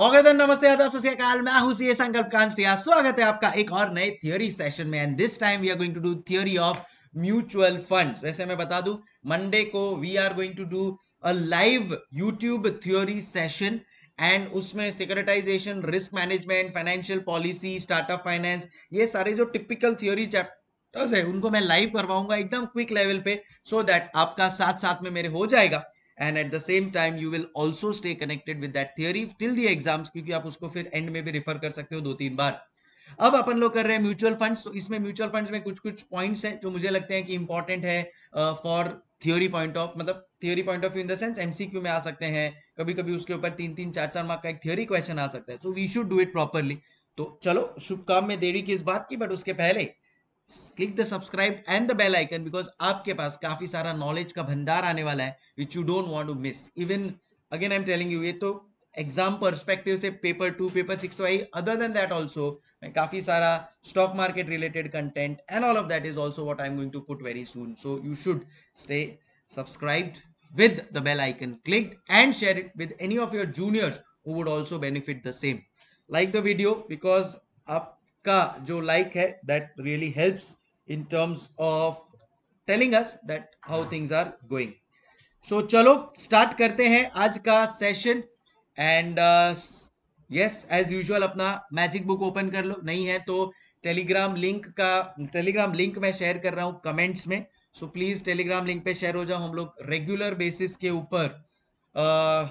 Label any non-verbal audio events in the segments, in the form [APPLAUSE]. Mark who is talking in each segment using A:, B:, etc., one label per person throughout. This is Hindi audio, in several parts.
A: ओगेदन नमस्ते आदाब सत्याकाल मैं हूं सीए संकल्प कांस्टिया स्वागत है आपका एक और नए थ्योरी सेशन में and this time we are going to do theory of mutual funds वैसे मैं बता दूं मंडे को we are going to do a live YouTube theory session and उसमें securitisation risk management financial policy startup finance ये सारे जो टिपिकल थ्योरी चैप्टर्स है उनको मैं लाइव करवाऊंगा एकदम क्विक लेवल पे सो so दैट आपका साथ साथ में मेरे हो जाएगा and at the same time you will also stay connected with that theory till the exams क्योंकि आप उसको फिर एंड में भी रेफर कर सकते हो दो तीन बार अब अपन लोग कर रहे हैं म्यूचुअल फंड्स तो इसमें म्यूचुअल फंड्स में कुछ कुछ पॉइंट्स हैं जो मुझे लगते हैं कि इंपॉर्टेंट है फॉर थ्योरी पॉइंट ऑफ मतलब theory point of view in the sense MCQ में आ सकते हैं कभी कभी उसके ऊपर तीन तीन चार चार मार्क का एक थ्योरी क्वेश्चन आ सकता है so we should do it properly तो चलो शुभ काम में देरी की इस बात की बट उसके पहले click the subscribe and the bell icon because आपके पास काफी सारा नॉलेज का भंडार आने वाला है which you don't want to miss even again I am telling you ये तो एग्जाम परस्पेक्टिव से पेपर टू पेपर सिक्स तो I other than that also मैं काफी सारा stock market related content and all of that is also what I am going to put very soon so you should stay subscribed with the bell icon click and share it with any of your juniors who would also benefit the same like the video because आप का जो लाइक है that really helps in terms of telling us that how things are going so चलो स्टार्ट करते हैं आज का session and yes as usual अपना मैजिक बुक ओपन कर लो नहीं है तो टेलीग्राम लिंक का टेलीग्राम लिंक मैं शेयर कर रहा हूँ कमेंट्स में सो प्लीज टेलीग्राम लिंक पे शेयर हो जाओ हम लोग रेगुलर बेसिस के ऊपर uh,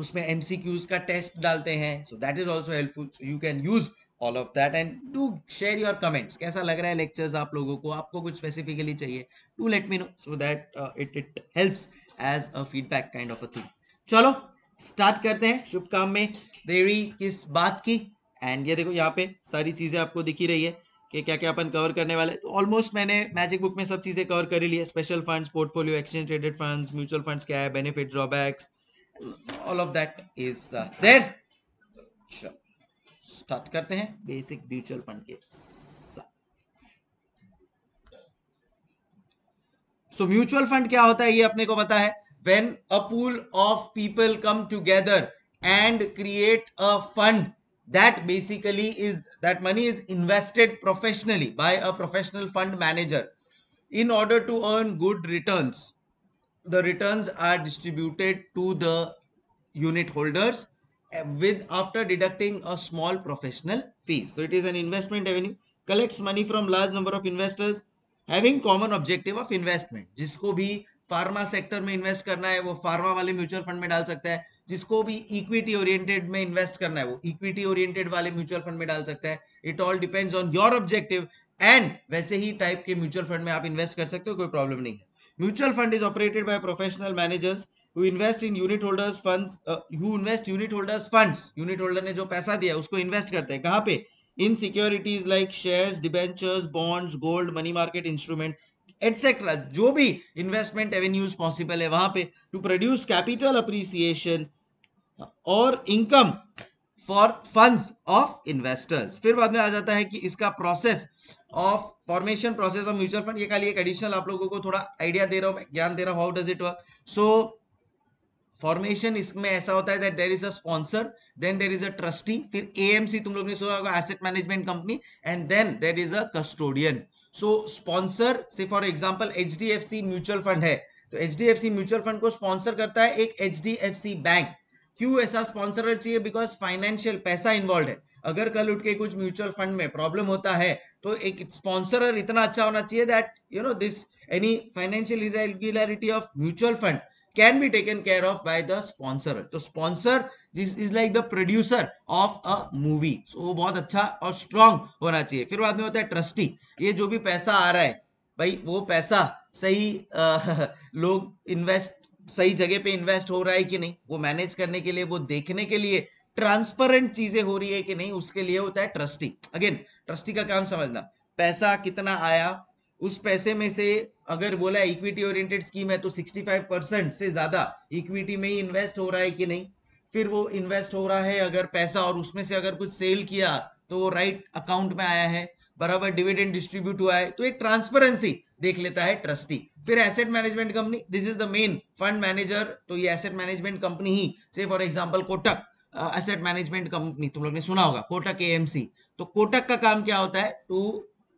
A: उसमें एमसीक्यूज का टेस्ट डालते हैं so that is also helpful you can use all of that and do share your comments कैसा लग रहा है लेक्चर्स आप लोगों को आपको कुछ स्पेसिफिकली चाहिए do let me know so that it it helps as a feedback kind of a thing चलो स्टार्ट करते हैं शुभ काम में देरी किस बात की एंड ये देखो यहाँ पे सारी चीज़ें आपको दिखी रही है कि क्या क्या अपन कवर करने वाले तो ऑलमोस्ट मैंने मैजिक बुक में सब चीज़ें कवर कर ली है special funds portfolio exchange traded funds mutual funds क्या है benefit drawbacks all of that is there there start करते हैं बेसिक म्यूचुअल फंड के सो म्यूचुअल फंड क्या होता है ये अपने को पता है when a pool of people come together and create a fund that basically is that money is invested professionally by a professional fund manager in order to earn good return the return are distributed to the unit holders with after deducting a small professional fee. So it is an investment avenue. Collects money from large number of investors having common objective of investment. jisko bhi pharma sector mein invest karna hai wo pharma wale mutual fund mein dal sakta hai jisko bhi equity oriented mein invest karna hai wo equity oriented wale mutual fund mein dal sakta hai it all depends on your objective and वैसे ही टाइप के म्यूचुअल फंड में आप इन्वेस्ट कर सकते हो कोई प्रॉब्लम नहीं है mutual fund is operated by professional managers who invest in unit holders funds uh, who invest unit holders funds ने जो पैसा दिया उसको इन्वेस्ट करते हैं कहाँ पे in securities like share debentures bonds gold money market instrument etcetera जो भी इन्वेस्टमेंट एवेन्यूज पॉसिबल है वहां पे टू प्रोड्यूस कैपिटल अप्रिसिएशन और income for fund of investors फिर बाद में आ जाता है कि इसका process of formation process of mutual fund ये खाली एक एडिशनल आप लोगों को थोड़ा आइडिया दे रहा हूं ज्ञान दे रहा हूं how does it work so formation इसमें ऐसा होता है that there is a sponsor then there is a trustee फिर एएमसी तुम लोग ने सुना होगा asset management company and then there is a custodian so sponsor से for example H mutual fund है तो एच म्यूचुअल फंड को स्पॉन्सर करता है एक एच बैंक क्यों ऐसा स्पॉन्सर चाहिए बिकॉज फाइनेंशियल पैसा इन्वॉल्व है अगर कल उठ के कुछ म्यूचुअल फंड में प्रॉब्लम होता है तो एक स्पॉन्सर इतना अच्छा होना चाहिए that you know this any financial irregularity of mutual fund can be taken care of by the sponsor. So तो sponsor this is like the producer of a movie. So वो बहुत अच्छा और strong होना चाहिए फिर बाद में होता है trustee. ये जो भी पैसा आ रहा है भाई वो पैसा सही आ, [LAUGHS] लोग इन्वेस्ट सही जगह पे इन्वेस्ट हो रहा है कि नहीं वो मैनेज करने के लिए वो देखने के लिए ट्रांसपेरेंट चीजें हो रही है कि नहीं उसके लिए होता है ट्रस्टी अगेन ट्रस्टी का काम समझना पैसा कितना आया उस पैसे में से अगर बोला इक्विटी ओरिएंटेड स्कीम है तो 65 परसेंट से ज्यादा इक्विटी में ही इन्वेस्ट हो रहा है कि नहीं फिर वो इन्वेस्ट हो रहा है अगर पैसा और उसमें से अगर कुछ सेल किया तो वो राइट अकाउंट में आया है बराबर डिविडेंड डिस्ट्रीब्यूट हुआ है तो एक ट्रांसपेरेंसी देख लेता है ट्रस्टी फिर asset management company this is the main fund manager तो ये एसेट मैनेजमेंट कंपनी ही से for example Kotak asset management company तुम लोग ने सुना होगा कोटक एएमसी तो कोटक का काम क्या होता है to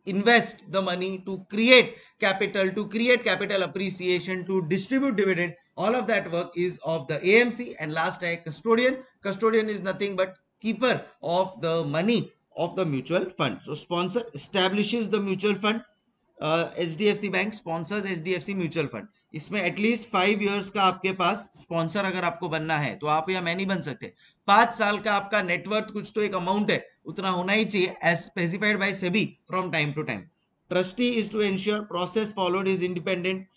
A: invest the money to create capital, to create capital appreciation, to distribute dividend. All of that work is of the AMC. And last, I custodian. Custodian is nothing but keeper of the money of the mutual fund. So sponsor establishes the mutual fund H D F C bank sponsors H D F C mutual fund इसमें एटलीस्ट फाइव ईयर्स का आपके पास स्पॉन्सर अगर आपको बनना है तो आप या मैं नहीं बन सकते पांच साल का आपका नेटवर्थ कुछ तो एक अमाउंट है उतना होना ही चाहिए as specified by SEBI from time to time trustee is to ensure process followed is independent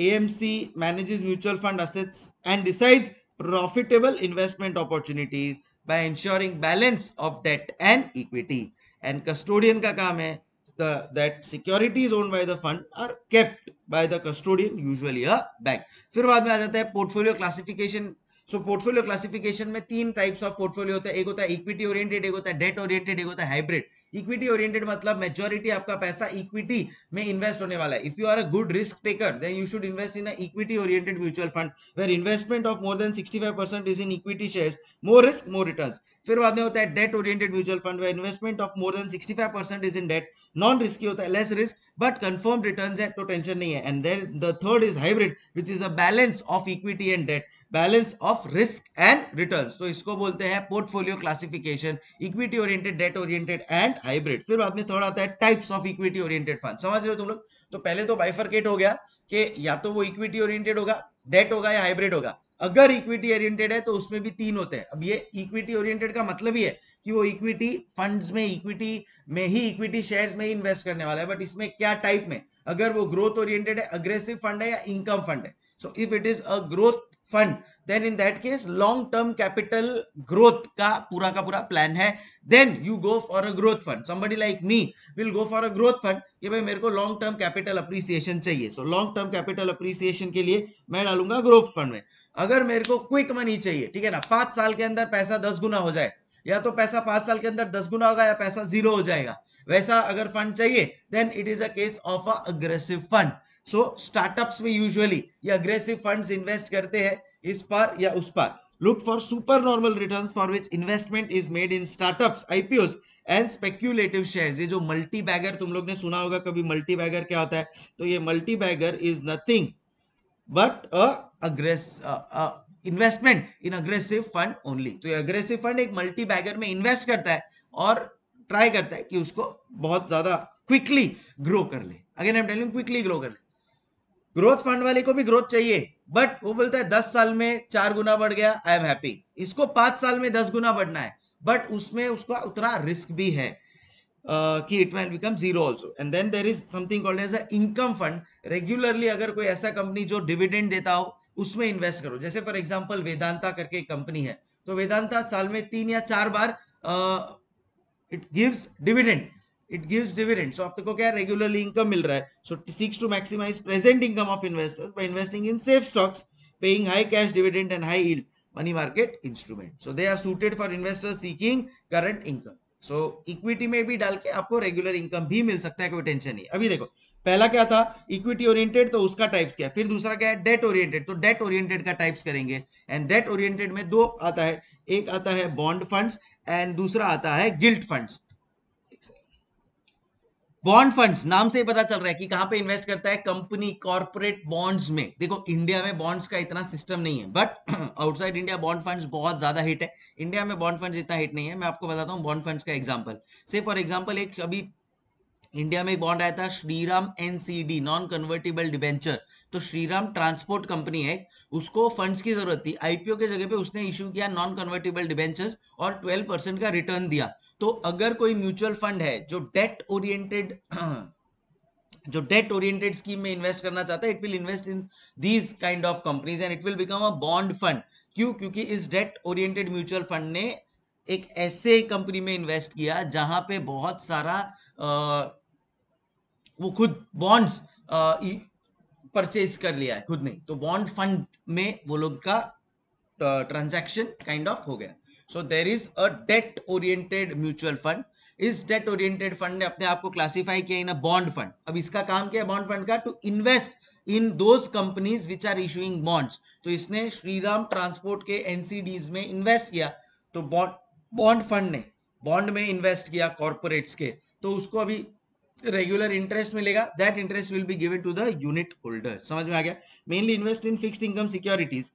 A: A M C manages mutual fund assets and decide profitable investment opportunities by insuring balance of debt and equity and custodian का काम है the, that securities owned by the fund are kept by the custodian usually a bank फिर बाद में आ जाता है portfolio classification so portfolio classification में तीन टाइप्स ऑफ पोर्टफोलियो होता है एक होता है इक्विटी ओरिएंटेड एक होता है डेट ओरिएंटेड एक होता है हाइब्रिड इक्विटी ओरिएंटेड मतलब मेजोरिटी आपका पैसा इक्विटी में इन्वेस्ट होने वाला है if you are a good risk taker then you should invest in equity oriented mutual fund where investment of more than 65% is in equity shares more risk more returns फिर बाद में होता है debt oriented mutual fund where investment of more than 65% is in debt non risky होता है less risk but confirm return है तो टेंशन नहीं है and then the third is hybrid which is a balance of equity and debt balance of risk and return तो इसको बोलते हैं portfolio classification equity oriented debt oriented and hybrid फिर बाद में थोड़ा आता है types of equity oriented fund समझ रहे हो तुम लोग तो पहले तो बाइफरकेट हो गया कि या तो वो इक्विटी ओरिएंटेड होगा डेट होगा या हाइब्रिड होगा अगर इक्विटी ओरिएंटेड है तो उसमें भी तीन होते हैं अब ये इक्विटी ओरिएंटेड का मतलब ही है कि वो इक्विटी फंड्स में इक्विटी में ही इक्विटी शेयर्स में ही इन्वेस्ट करने वाला है बट इसमें क्या टाइप में अगर वो ग्रोथ ओरिएंटेड है अग्रेसिव फंड है या इनकम फंड है so if it is a growth fund then in that case long term capital growth का पूरा का पूरा प्लान है then you go for a growth fund somebody like me will go for a growth fund कि भाई मेरे को लॉन्ग टर्म कैपिटल अप्रिसिएशन चाहिए so long term capital appreciation के लिए मैं डालूंगा ग्रोथ फंड में अगर मेरे को क्विक मनी चाहिए ठीक है ना पांच साल के अंदर पैसा दस गुना हो जाए या तो पैसा पांच साल के अंदर दस गुना होगा या पैसा जीरो हो जाएगा वैसा अगर फंड चाहिए then it is a case of aggressive fund so startups में यूजुअली ये अग्रेसिव फंड इन्वेस्ट करते हैं इस पर या उस पर look for super normal return for which investment is made in startup IPO and speculative share ये जो मल्टी बैगर तुम लोग ने सुना होगा कभी मल्टी बैगर क्या होता है तो ये multi bagger is nothing but aggress investment in aggressive fund only तो ये अग्रेसिव फंड एक मल्टी बैगर में इन्वेस्ट करता है और ट्राई करता है कि उसको बहुत ज्यादा क्विकली ग्रो कर ले again I am telling quickly grow कर ले ग्रोथ फंड वाले को भी ग्रोथ चाहिए बट वो बोलता है दस साल में चार गुना बढ़ गया आई एम हैप्पी इसको पांच साल में दस गुना बढ़ना है बट उसमें उसका उतना रिस्क भी है कि it may become zero also and then there is something called as a income fund regularly अगर कोई ऐसा कंपनी जो डिविडेंड देता हो उसमें इन्वेस्ट करो जैसे फॉर एग्जाम्पल वेदांता करके एक कंपनी है तो वेदांता साल में तीन या चार बार it gives dividend it gives dividend so आपको क्या रेगुलरली इनकम मिल रहा है so seeks to maximise present income of investors by investing in safe stocks paying high cash dividend and high yield money market instrument so they are suited for investors seeking current income so equity में भी डाल के आपको रेगुलर इनकम भी मिल सकता है कोई टेंशन नहीं अभी देखो पहला क्या था इक्विटी ओरिएंटेड तो उसका टाइप्स क्या फिर दूसरा क्या है डेट ओरिएंटेड तो डेट ओरिएंटेड का टाइप्स करेंगे एंड डेट ओरिएंटेड में दो आता है एक आता है बॉन्ड फंड्स एंड दूसरा आता है गिल्ट फंड्स बॉन्ड फंड्स नाम से ही पता चल रहा है कि कहां पे इन्वेस्ट करता है कंपनी कॉर्पोरेट बॉन्ड्स में देखो इंडिया में बॉन्ड्स का इतना सिस्टम नहीं है but outside India bond funds बहुत ज्यादा हिट है इंडिया में बॉन्ड फंड्स इतना हिट नहीं है मैं आपको बताता हूँ बॉन्ड फंड्स का एग्जाम्पल से फॉर एग्जाम्पल एक अभी इंडिया में एक बॉन्ड आया था Shriram NCD non convertible debenture तो श्रीराम ट्रांसपोर्ट कंपनी है उसको फंड्स की जरूरत थी आईपीओ के जगह पे उसने इशू किया नॉन कन्वर्टेबल डिबेंचर्स और 12 परसेंट का रिटर्न दिया तो अगर कोई म्यूचुअल फंड है जो डेट ओरिएंटेड जो डेट ओरिएंटेड स्कीम में इन्वेस्ट करना चाहता है it will invest in these kind of companies and it will become a bond fund क्यों क्योंकि इस डेट ओरिएंटेड म्यूचुअल फंड ने एक ऐसे कंपनी में इन्वेस्ट किया जहां पे बहुत सारा वो खुद बॉन्ड्स परचेज कर लिया है खुद नहीं तो बॉन्ड फंड में वो लोग का ट्रांजैक्शन काइंड ऑफ हो गया so there is a debt oriented mutual fund इस डेट ओरिएंटेड फंड ने अपने आप को क्लासिफाई किया इन अ बॉन्ड फंड अब इसका काम क्या है बॉन्ड फंड का to invest in those companies which are issuing bonds तो इसने श्रीराम ट्रांसपोर्ट के एनसीडीज में इन्वेस्ट किया तो बॉन्ड बॉन्ड फंड ने बॉन्ड में इन्वेस्ट किया कॉर्पोरेट्स के तो उसको अभी रेगुलर इंटरेस्ट मिलेगा that interest will be given to the unit holder समझ में आ गया mainly invest in fix income securities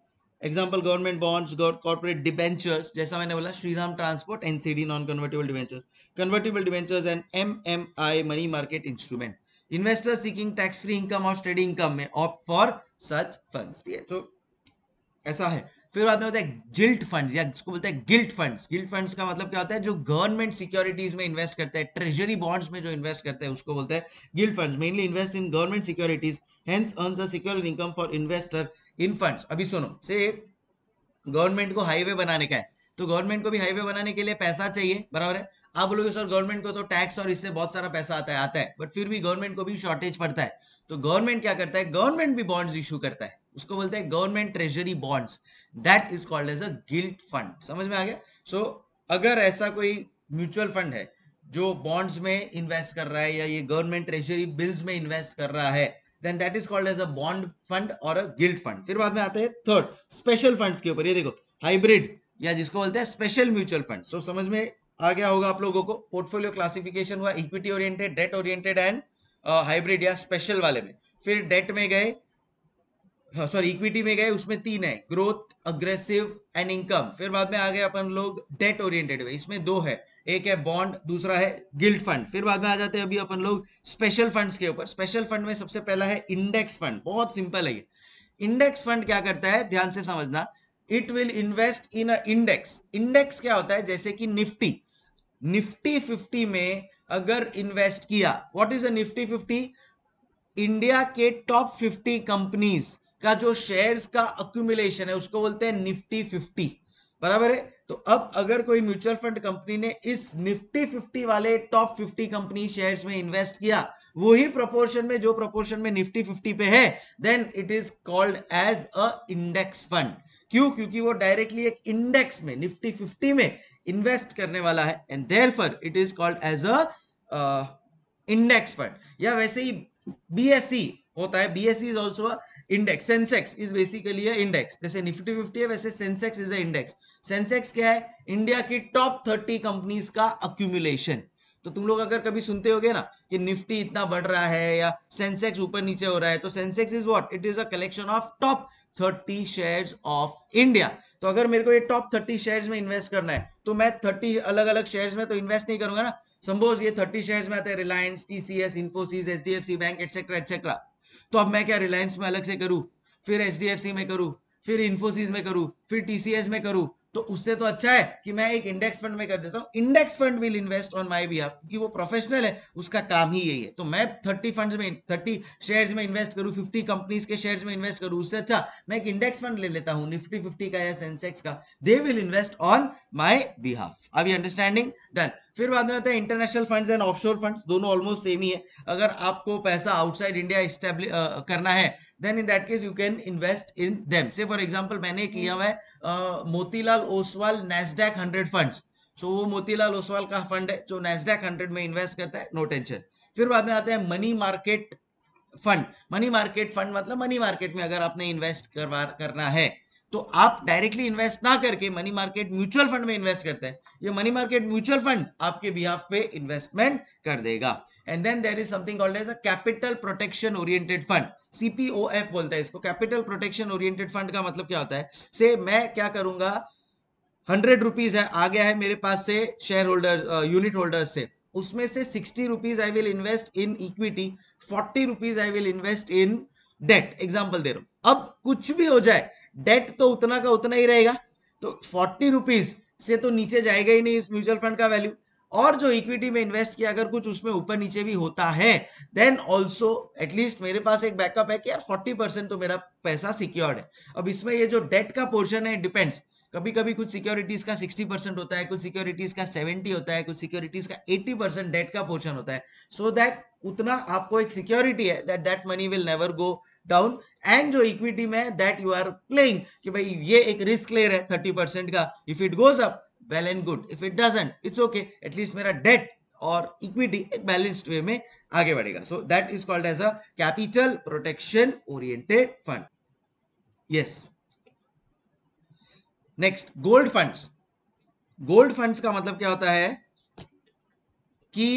A: example government bonds corporate debentures जैसा मैंने बोला Shriram transport NCD non convertible debentures convertible debentures and M M I money market instrument investor seeking tax free income और स्टडी इनकम में ऑप फॉर सच फंड ऐसा है फिर बाद में होता है गिल्ट फंड या जिसको बोलते हैं गिल्ट फंड गिल्ट फंड का मतलब क्या होता है जो गवर्नमेंट सिक्योरिटीज में इन्वेस्ट करते हैं ट्रेजरी बॉन्ड्स में जो इन्वेस्ट करते हैं उसको बोलते हैं gilt fund mainly invest in government securities hence earns a secure income for investor in fund अभी सुनो से गवर्नमेंट को हाईवे बनाने का है तो गवर्नमेंट को भी हाईवे बनाने के लिए पैसा चाहिए बराबर है आप बोलोगे सर गवर्नमेंट को तो टैक्स और इससे बहुत सारा पैसा आता है आता है बट फिर भी गवर्नमेंट को भी शॉर्टेज पड़ता है तो गवर्नमेंट क्या करता है गवर्नमेंट भी बॉन्ड्स इशू करता है उसको बोलते हैं government treasury bonds that is called as a gilt fund समझ में आ गया सो so, अगर ऐसा कोई म्यूचुअल फंड है जो बॉन्ड्स में इन्वेस्ट कर रहा है या ये गवर्नमेंट ट्रेजरी बिल्स में इन्वेस्ट कर रहा है then that is called as a bond fund और अ गिल्ट फंड फिर बाद में आते हैं थर्ड स्पेशल फंड्स के ऊपर ये देखो हाइब्रिड या जिसको बोलते हैं स्पेशल म्यूचुअल फंड सो समझ में आ गया होगा आप लोगों को पोर्टफोलियो क्लासिफिकेशन हुआ equity oriented debt oriented and hybrid या स्पेशल वाले में फिर डेट में गए सॉरी हाँ, इक्विटी में गए उसमें तीन है ग्रोथ अग्रेसिव एंड इनकम फिर बाद में आ गए अपन लोग डेट ओरिएंटेड में इसमें दो है एक है बॉन्ड दूसरा है गिल्ड फंड फिर बाद में आ जाते हैं अभी अपन लोग स्पेशल फंड्स के ऊपर स्पेशल फंड में सबसे पहला है इंडेक्स फंड बहुत सिंपल है ये इंडेक्स फंड क्या करता है ध्यान से समझना it will invest in index index क्या होता है जैसे कि निफ्टी निफ्टी फिफ्टी में अगर इन्वेस्ट किया what is a Nifty fifty India के टॉप फिफ्टी कंपनीज का जो शेयर्स का अक्यूमुलेशन है उसको बोलते हैं निफ्टी फिफ्टी बराबर है तो अब अगर कोई म्यूचुअल फंड कंपनी ने इस निफ्टी फिफ्टी वाले टॉप फिफ्टी कंपनी शेयर्स में इन्वेस्ट किया वही प्रोपोर्शन में जो प्रोपोर्शन में निफ्टी फिफ्टी पे है then it is called as a index fund क्यों क्योंकि वो डायरेक्टली एक इंडेक्स में निफ्टी फिफ्टी में इन्वेस्ट करने वाला है and therefore it is called as a index fund या वैसे ही बीएससी e होता है BSC is also index Sensex is basically index जैसे निफ्टी फिफ्टी है वैसे Sensex is a index Sensex क्या है इंडिया की टॉप थर्टी कंपनीज का अक्यूमुलेशन तो तुम लोग अगर कभी सुनते होगे ना कि निफ्टी इतना बढ़ रहा है या सेंसेक्स ऊपर नीचे हो रहा है तो Sensex is what it is a collection of top thirty share of India तो अगर मेरे को ये टॉप थर्टी शेयर में इन्वेस्ट करना है तो मैं थर्टी अलग अलग शेयर में तो इन्वेस्ट नहीं करूंगा ना सम्बोज ये थर्टी शेयर में आते हैं Reliance TCS Infosys C bank etcetera etcetera तो अब मैं क्या रिलायंस में अलग से करूँ फिर एच में करूँ फिर इन्फोसिस में करूँ फिर टीसीएस में करूँ तो उससे तो अच्छा है कि मैं एक इंडेक्स फंड में कर देता हूं index fund will invest on my behalf क्योंकि वो प्रोफेशनल है उसका काम ही यही है तो मैं थर्टी फंड में थर्टी शेयर में इन्वेस्ट करूं फिफ्टी कंपनीज के शेयर में इन्वेस्ट करूं उससे अच्छा मैं एक इंडेक्स फंड ले लेता हूं निफ्टी फिफ्टी का या सेंसेक्स का they will invest on my behalf अब अंडरस्टैंडिंग डन फिर बाद में आता है international funds and offshore funds दोनों ऑलमोस्ट सेम ही है अगर आपको पैसा आउटसाइड इंडिया करना है then in that case you can invest in them से फॉर एग्जाम्पल मैंने एक लिया hmm. हुआ है Motilal Oswal Nasdaq hundred fund so वो मोतीलाल ओसवाल का फंड है जो नेस्डैक हंड्रेड में इन्वेस्ट करता है नो टेंशन फिर बाद में आते हैं money market fund money market fund मतलब मनी मार्केट में अगर आपने इन्वेस्ट करवा करना है तो आप डायरेक्टली इन्वेस्ट ना करके मनी मार्केट म्यूचुअल फंड में इन्वेस्ट करते हैं ये मनी मार्केट म्यूचुअल फंड आपके बिहाफ पे इन्वेस्टमेंट कर देगा and then there is something called as a capital protection oriented fund CPOF बोलता है इसको कैपिटल प्रोटेक्शन ओरिएंटेड फंड का मतलब क्या होता है से मैं क्या करूंगा हंड्रेड रुपीज है आ गया है मेरे पास से शेयर होल्डर यूनिट होल्डर्स से उसमें से sixty rupees I will invest in equity forty rupees I will invest in debt example दे रहा हूं अब कुछ भी हो जाए डेट तो उतना का उतना ही रहेगा तो फोर्टी रुपीज से तो नीचे जाएगा ही नहीं इस म्यूचुअल फंड का वैल्यू और जो इक्विटी में इन्वेस्ट किया अगर कुछ उसमें ऊपर नीचे भी होता है देन ऑल्सो एटलीस्ट मेरे पास एक बैकअप है कि यार 40 परसेंट तो मेरा पैसा सिक्योर्ड है अब इसमें ये जो डेट का पोर्शन है डिपेंड्स कभी कभी कुछ सिक्योरिटीज का 60 परसेंट होता है कुछ सिक्योरिटीज का 70 होता है कुछ सिक्योरिटीज का 80 परसेंट डेट का पोर्शन होता है सो so दैट उतना आपको एक सिक्योरिटी है that that money will never go down and जो इक्विटी में दैट यू आर प्लेइंग कि भाई ये एक रिस्क ले रहे हैं थर्टी परसेंट का if it goes up well and good if it doesn't it's okay at least मेरा डेट और इक्विटी एक बैलेंस्ड वे में आगे बढ़ेगा so that is called as a capital protection oriented fund yes next gold funds gold funds का मतलब क्या होता है कि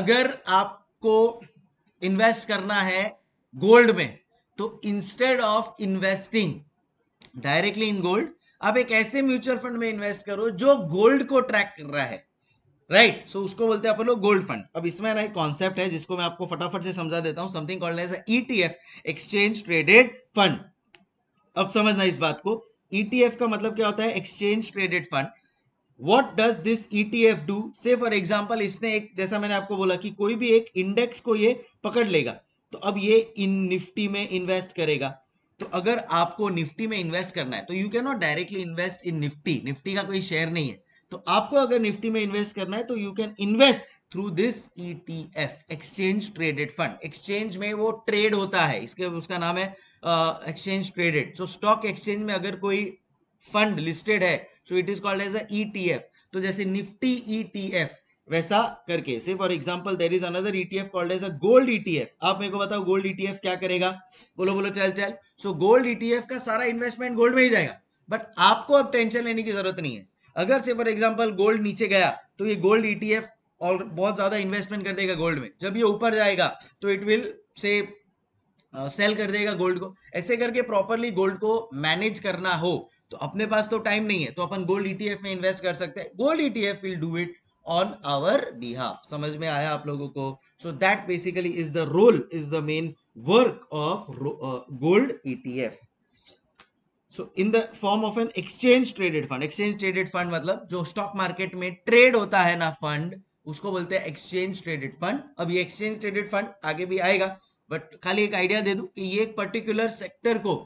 A: अगर आपको इन्वेस्ट करना है गोल्ड में तो instead of investing directly in gold आप एक ऐसे म्यूचुअल फंड में इन्वेस्ट करो जो गोल्ड को ट्रैक कर रहा है राइट right. सो so, उसको बोलते हैं अपन लोग गोल्ड फंड अब इसमें ना एक कॉन्सेप्ट है जिसको मैं आपको फटाफट से समझा देता हूं something called as ETF exchange traded fund अब समझना इस बात को ईटीएफ e का मतलब क्या होता है exchange traded fund what does this ETF do say for example इसने एक जैसा मैंने आपको बोला कि कोई भी एक इंडेक्स को ये पकड़ लेगा तो अब ये इन निफ्टी में इन्वेस्ट करेगा तो अगर आपको निफ्टी में इन्वेस्ट करना है तो you can not directly invest in Nifty Nifty का कोई शेयर नहीं है तो आपको अगर निफ्टी में इन्वेस्ट करना है तो you can invest through this ETF exchange traded fund exchange में वो ट्रेड होता है इसके उसका नाम है exchange traded so stock exchange में अगर कोई फंड लिस्टेड है so it is called as a ETF तो जैसे निफ्टी ईटीएफ e वैसा करके say for example there is another ETF called as a gold ETF आप मेरे को बताओ गोल्ड ईटीएफ e क्या करेगा बोलो बोलो चल चल सो गोल्ड ईटीएफ का सारा इन्वेस्टमेंट गोल्ड में ही जाएगा बट आपको अब टेंशन लेने की जरूरत नहीं है अगर से फॉर एग्जाम्पल गोल्ड नीचे गया तो ये गोल्ड ईटीएफ e और बहुत ज्यादा इन्वेस्टमेंट कर देगा गोल्ड में जब ये ऊपर जाएगा तो इट विल से सेल कर देगा गोल्ड को ऐसे करके प्रॉपरली गोल्ड को मैनेज करना हो तो अपने पास तो टाइम नहीं है तो अपन गोल्ड ईटीएफ e में इन्वेस्ट कर सकते हैं gold ETF will do it on our behalf समझ में आया आप लोगों को so that basically is the role is the main work of gold ETF so in the form of an exchange traded fund exchange traded fund मतलब जो स्टॉक मार्केट में ट्रेड होता है ना फंड उसको बोलते हैं एक्सचेंज ट्रेडेड फंड अब ये एक्सचेंज ट्रेडेड फंड आगे भी आएगा बट खाली एक आइडिया दे दूं कि ये एक पर्टिकुलर सेक्टर को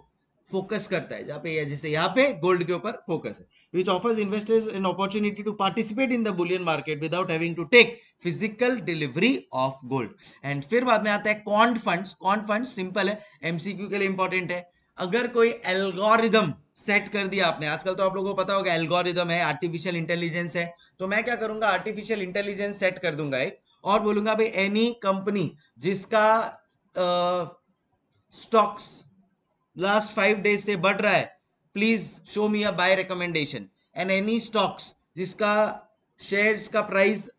A: फोकस करता है जहां पे या जैसे यहाँ पे गोल्ड के ऊपर फोकस है which offers investors an opportunity to participate in the bullion market without having to take physical delivery of gold and फिर बाद में आता है quant fund quant fund simple है एमसीक्यू के लिए इंपॉर्टेंट है अगर कोई एल्गोरिदम सेट कर दिया आपने आजकल तो आप लोगों को पता होगा एल्गोरिदम है आर्टिफिशियल इंटेलिजेंस है तो मैं क्या करूंगा आर्टिफिशियल इंटेलिजेंस सेट कर दूंगा एक और बोलूंगा भाई एनी कंपनी जिसका stocks uh, last five days से बढ़ रहा है please show me a buy recommendation and any stocks जिसका शेयर्स का प्राइस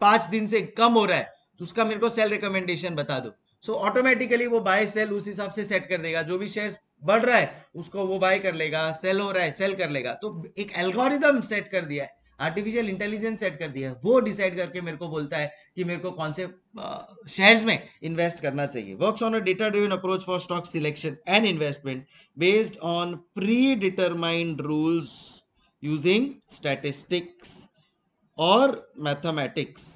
A: पांच दिन से कम हो रहा है तो उसका मेरे को सेल रिकमेंडेशन बता दो सो so, ऑटोमेटिकली वो बाय सेल उस हिसाब से सेट कर देगा जो भी शेयर्स बढ़ रहा है उसको वो बाय कर लेगा सेल हो रहा है सेल कर लेगा तो एक एल्गोरिदम सेट कर दिया है आर्टिफिशियल इंटेलिजेंस सेट कर दिया है वो डिसाइड करके मेरे को बोलता है कि मेरे को कौन से शेयर्स में इन्वेस्ट करना चाहिए works on a data driven approach for stock selection and investment based on predetermined rules using statistics और mathematics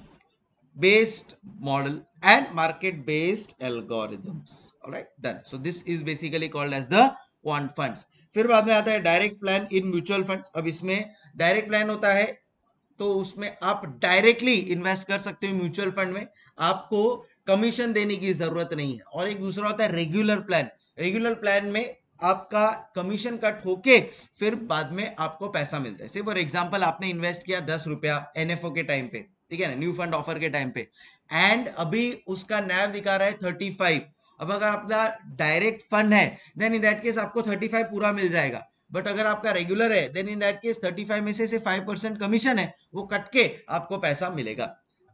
A: based model and market based algorithms all done so this is basically called as the quant funds फिर बाद में आता है direct plan in mutual fund अब इसमें डायरेक्ट प्लान होता है तो उसमें आप डायरेक्टली इन्वेस्ट कर सकते हो म्यूचुअल फंड में आपको कमीशन देने की जरूरत नहीं है और एक दूसरा होता है रेगुलर प्लान रेगुलर प्लान में आपका कमीशन कट होके फिर बाद में आपको पैसा मिलता है सिर्फ फॉर एग्जाम्पल आपने इन्वेस्ट किया दस रुपया एन के टाइम पे ठीक है ना न्यू फंड ऑफर के टाइम पे एंड अभी उसका नैब दिखा रहा है थर्टी फाइव अब अगर आपका डायरेक्ट फंड है देन इन दैट केस आपको 35 पूरा मिल जाएगा बट अगर आपका रेगुलर है देन इन दैट केस 35 में से फाइव परसेंट कमीशन है वो कट के आपको पैसा मिलेगा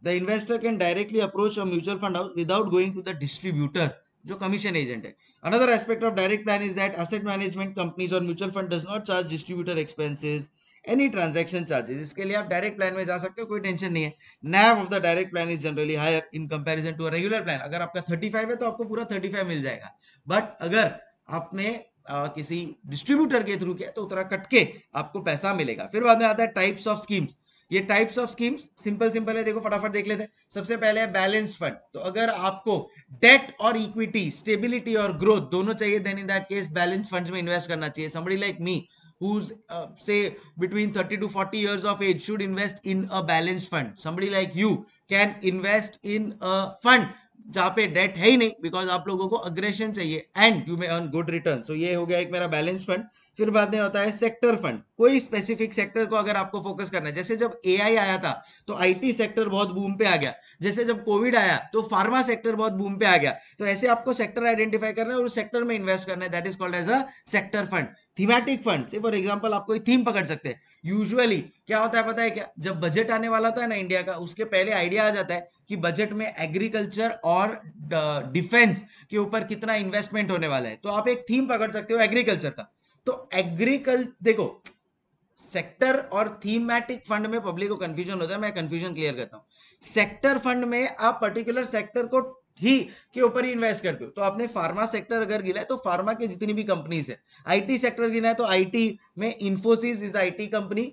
A: the investor can directly approach a mutual fund house without going to the distributor जो कमीशन एजेंट है another aspect of direct plan is that asset management companies और mutual fund does not charge distributor expenses any transaction charges इसके लिए आप डायरेक्ट प्लान में जा सकते हो कोई टेंशन नहीं है NAV of the direct plan is generally higher in comparison to regular plan अगर आपका 35 है तो आपको पूरा फाइव मिल जाएगा बट अगर आपने आ, किसी डिस्ट्रीब्यूटर के थ्रू किया तो उतना कट के आपको पैसा मिलेगा फिर बाद में आता है टाइप्स ऑफ स्कीम्स ये types of schemes simple simple है देखो फटाफट देख लेते हैं सबसे पहले है बैलेंस फंड तो अगर आपको डेट और इक्विटी स्टेबिलिटी और ग्रोथ दोनों चाहिए then in that case balance funds में इन्वेस्ट करना चाहिए somebody like me who's uh, say between 30 to 40 years of age should invest in a balanced fund somebody like you can invest in a fund जहाँ पे डेट है ही नहीं बिकॉज आप लोगों को अग्रेशन चाहिए and you may earn good return so ये हो गया एक मेरा बैलेंस फंड फिर बाद में होता है सेक्टर फंड कोई स्पेसिफिक सेक्टर को अगर आपको फोकस करना है जैसे जब एआई आया था तो आईटी सेक्टर बहुत बूम पे आ गया जैसे जब कोविड आया तो फार्मा सेक्टर बहुत बूम पे आ गया तो ऐसे आपको सेक्टर आइडेंटिफाई करना है और उस सेक्टर में इन्वेस्ट करना है that is called as a sector fund thematic fund say for example आप कोई थीम पकड़ सकते हैं यूजुअली क्या होता है पता है क्या जब बजट आने वाला होता है ना इंडिया का उसके पहले आइडिया आ जाता है कि बजट में एग्रीकल्चर और डिफेंस uh, के ऊपर कितना इन्वेस्टमेंट होने वाला है तो आप एक थीम पकड़ सकते हो एग्रीकल्चर का तो एग्रीकल देखो सेक्टर और थीमेटिक फंड में पब्लिक को कंफ्यूजन होता है मैं कंफ्यूजन क्लियर करता हूं सेक्टर फंड में आप पर्टिकुलर सेक्टर को ही के ऊपर ही इन्वेस्ट करते हो तो आपने फार्मा सेक्टर अगर गिना है तो फार्मा के जितनी भी कंपनीज है आईटी सेक्टर गिना है तो आईटी में Infosys is IT company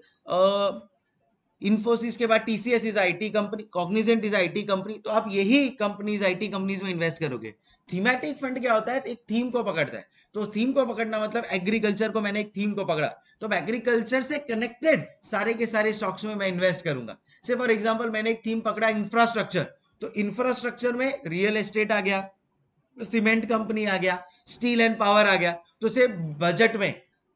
A: Infosys के बाद TCS is IT company Cognizant is IT company तो आप यही कंपनीज आईटी कंपनीज में इन्वेस्ट करोगे थीमेटिक फंड क्या होता है एक थीम को पकड़ता है तो थीम को पकड़ना मतलब एग्रीकल्चर को मैंने एक थीम को पकड़ा तो अब एग्रीकल्चर से कनेक्टेड सारे के सारे स्टॉक्स में मैं इन्वेस्ट करूंगा से फॉर एग्जाम्पल मैंने एक थीम पकड़ा इंफ्रास्ट्रक्चर तो इंफ्रास्ट्रक्चर में रियल एस्टेट आ गया सीमेंट कंपनी आ गया स्टील एंड पावर आ गया तो से बजट में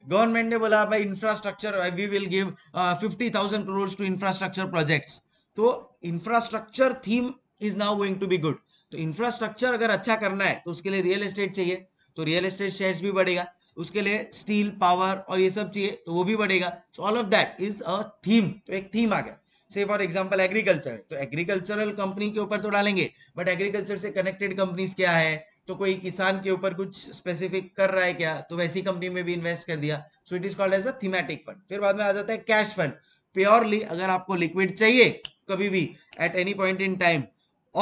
A: गवर्नमेंट ने बोला भाई infrastructure we will give fifty thousand crore to infrastructure projects तो infrastructure theme is now going to be good तो इंफ्रास्ट्रक्चर अगर अच्छा करना है तो उसके लिए रियल एस्टेट चाहिए तो रियल एस्टेट शेयर्स भी बढ़ेगा उसके लिए स्टील पावर और ये सब चाहिए तो वो भी बढ़ेगा so all of that is a theme तो एक थीम आ गया से फॉर एग्जांपल एग्रीकल्चर तो एग्रीकल्चरल कंपनी के ऊपर तो डालेंगे बट एग्रीकल्चर से कनेक्टेड कंपनीज क्या है तो कोई किसान के ऊपर कुछ स्पेसिफिक कर रहा है क्या तो वैसी कंपनी में भी इन्वेस्ट कर दिया so it is called as a thematic fund फिर बाद में आ जाता है कैश फंड प्योरली अगर आपको लिक्विड चाहिए कभी भी at any point in time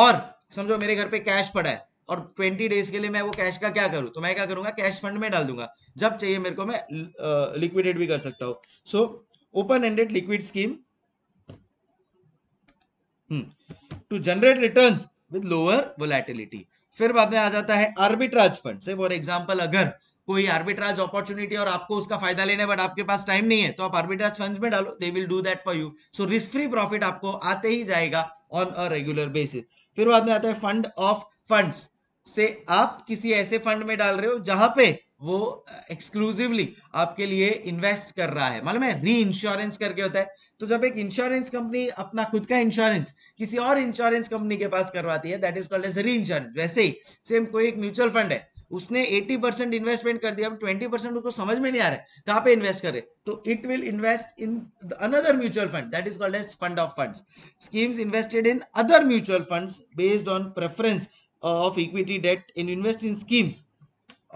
A: और समझो मेरे घर पे कैश पड़ा है और ट्वेंटी डेज के लिए मैं वो कैश का क्या करूं तो मैं क्या करूंगा कैश फंड में डाल दूंगा जब चाहिए मेरे को मैं लिक्विडेट भी कर सकता हूं so open ended liquid scheme to generate return with lower volatility फिर बाद में आ जाता है arbitrage fund say for example अगर कोई आर्बिट्राज अपॉर्चुनिटी और आपको उसका फायदा लेना है बट आपके पास टाइम नहीं है तो आप आर्बिट्राज फंड में डालो they will do that for you so risk free profit आपको आते ही जाएगा ऑन अ रेगुलर बेसिस फिर बाद में आता है फंड ऑफ फंड से आप किसी ऐसे फंड में डाल रहे हो जहां पे वो एक्सक्लूसिवली आपके लिए इन्वेस्ट कर रहा है मालूम है री इंश्योरेंस करके होता है तो जब एक इंश्योरेंस कंपनी अपना खुद का इंश्योरेंस किसी और इंश्योरेंस कंपनी के पास करवाती है that is called as reinsurance वैसे ही सेम कोई एक म्यूचुअल फंड है उसने 80 परसेंट इन्वेस्टमेंट कर दिया अब 20 परसेंट उसको समझ में नहीं आ रहा है कहां पे इन्वेस्ट करे तो it will invest in another mutual fund that is called as fund of funds schemes invested in other mutual funds based on preference of equity debt in invest in schemes